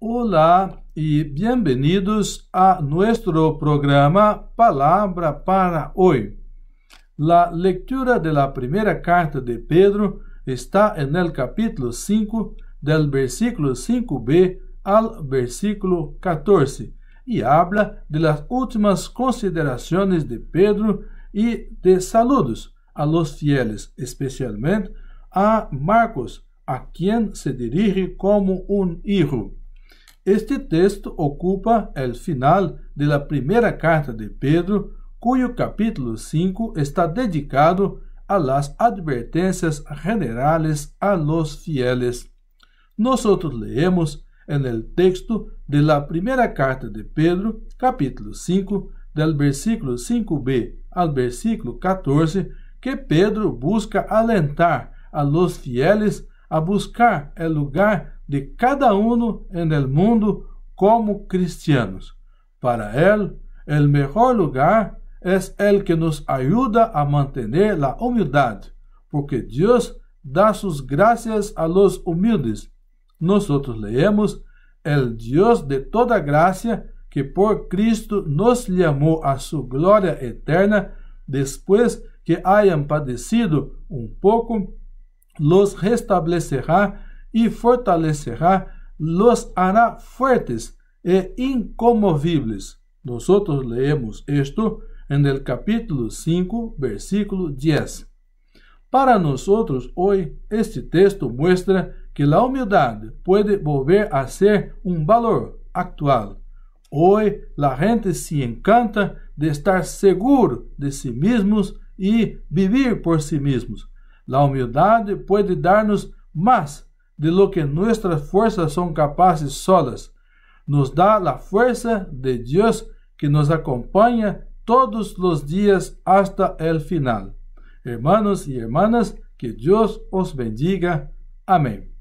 Olá e bem-vindos a nosso programa Palavra para Hoje. A leitura da primeira carta de Pedro está no capítulo 5, do versículo 5b ao versículo 14, e habla de las últimas considerações de Pedro e de saludos a los fieles, especialmente a Marcos, a quien se dirige como um hijo. Este texto ocupa o final da primeira carta de Pedro, cujo capítulo 5 está dedicado a las advertências generales a los fieles. Nós leemos en el texto de la primera carta de Pedro, capítulo 5, del versículo 5b al versículo 14, que Pedro busca alentar a los fieles a buscar o é lugar de cada um no mundo como cristianos. Para ele, o melhor lugar é o que nos ajuda a manter a humildade porque Deus dá suas graças a los humildes. Nós leemos, el Deus de toda graça que por Cristo nos llamó a sua glória eterna, depois que hayan padecido um pouco los restablecerá e fortalecerá, los hará fuertes e incomovibles. Nós leemos isto en el capítulo 5, versículo 10. Para nós, hoje, este texto mostra que a humildade pode volver a ser um valor actual. Hoy a gente se encanta de estar seguro de si mesmos e vivir por si mesmos. La humildade pode dar-nos mais de lo que nossas forças são capazes solas. Nos dá la força de Deus que nos acompanha todos los dias hasta el final. Hermanos y hermanas, que Deus os bendiga. Amén.